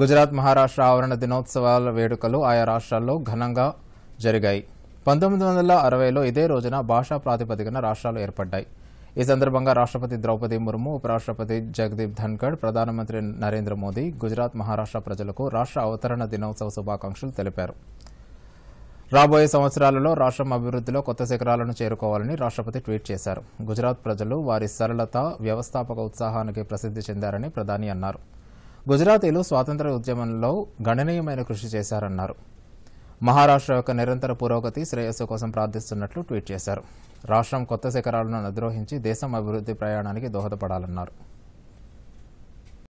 గుజరాత్ మహారాష్ట్ర ఆవరణ దినోత్సవాల వేడుకలు ఆయా రాష్ట్రాల్లో ఘనంగా జరిగాయి పంతొమ్మిది వందల అరవైలో ఇదే రోజున భాషా ప్రాతిపదికన రాష్ట్రాలు ఏర్పడ్డాయి ఈ సందర్భంగా రాష్ట్రపతి ద్రౌపది ముర్ము ఉపరాష్ట్రపతి జగదీప్ ధన్ఖడ్ ప్రధానమంత్రి నరేంద్ర మోదీ గుజరాత్ మహారాష్ట్ర ప్రజలకు రాష్ట్ర అవతరణ దినోత్సవ శుభాకాంక్షలు తెలిపారు రాబోయే సంవత్సరాలలో రాష్ట్రం అభివృద్ధిలో కొత్త శిఖరాలను చేరుకోవాలని రాష్ట్రపతి ట్వీట్ చేశారు గుజరాత్ ప్రజలు వారి సరళత వ్యవస్థాపక ఉత్సాహానికి ప్రసిద్ధి చెందారని ప్రధాని అన్నారు గుజరాతీలు స్వాతంత్ర ఉద్యమంలో గణనీయమైన కృషి చేశారన్నారు మహారాష్ట్ర యొక్క నిరంతర పురోగతి శ్రేయస్సు కోసం ప్రార్థిస్తున్నట్లు ట్వీట్ చేశారు రాష్ట్రం కొత్త శిఖరాలను అధిరోహించి దేశం అభివృద్ధి ప్రయాణానికి దోహదపడాలన్నారు